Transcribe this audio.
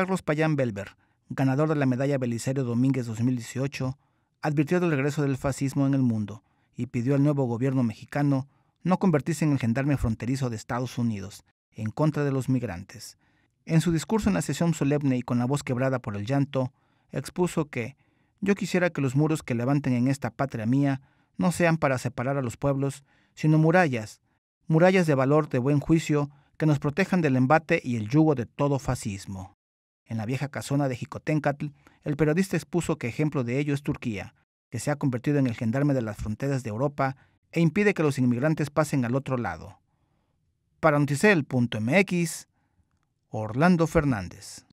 Carlos Payán Belver, ganador de la medalla Belisario Domínguez 2018, advirtió del regreso del fascismo en el mundo y pidió al nuevo gobierno mexicano no convertirse en el gendarme fronterizo de Estados Unidos, en contra de los migrantes. En su discurso en la sesión solemne y con la voz quebrada por el llanto, expuso que yo quisiera que los muros que levanten en esta patria mía no sean para separar a los pueblos, sino murallas, murallas de valor de buen juicio que nos protejan del embate y el yugo de todo fascismo. En la vieja casona de Jicotencatl, el periodista expuso que ejemplo de ello es Turquía, que se ha convertido en el gendarme de las fronteras de Europa e impide que los inmigrantes pasen al otro lado. Para noticel.mx, Orlando Fernández.